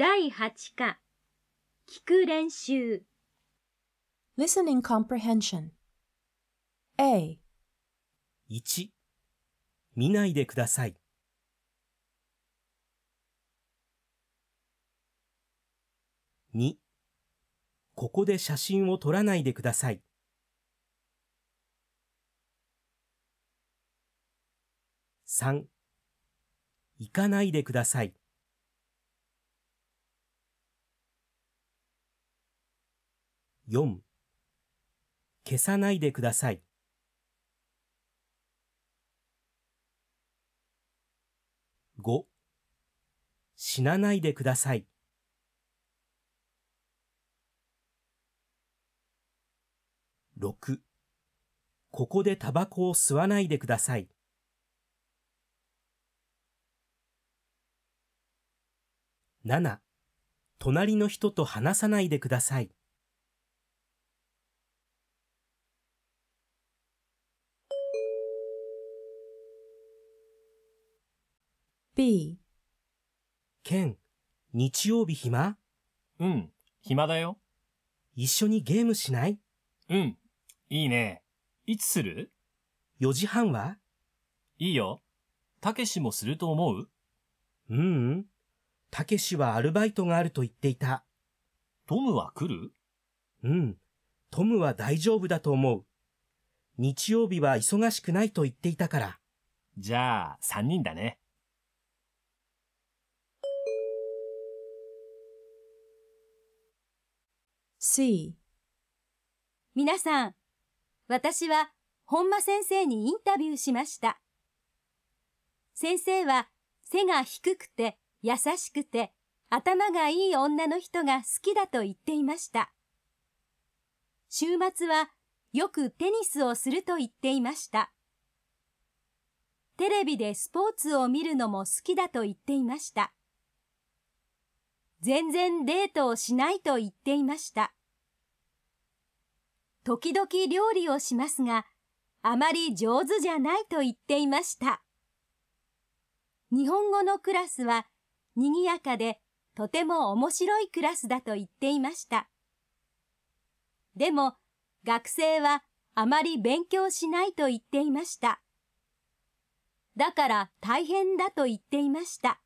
第8課聞く練習 Listening Comprehension A 1見ないでください2ここで写真を撮らないでください3行かないでください。4消さないでください。5死なないでください。6ここでタバコを吸わないでください。7隣の人と話さないでください。B ケン、日曜日暇うん、暇だよ。一緒にゲームしないうん、いいね。いつする ?4 時半はいいよ。たけしもすると思うううん。たけしはアルバイトがあると言っていた。トムは来るうん。トムは大丈夫だと思う。日曜日は忙しくないと言っていたから。じゃあ、三人だね。C 皆さん、私は本間先生にインタビューしました。先生は背が低くて優しくて頭がいい女の人が好きだと言っていました。週末はよくテニスをすると言っていました。テレビでスポーツを見るのも好きだと言っていました。全然デートをしないと言っていました。時々料理をしますが、あまり上手じゃないと言っていました。日本語のクラスは賑やかでとても面白いクラスだと言っていました。でも学生はあまり勉強しないと言っていました。だから大変だと言っていました。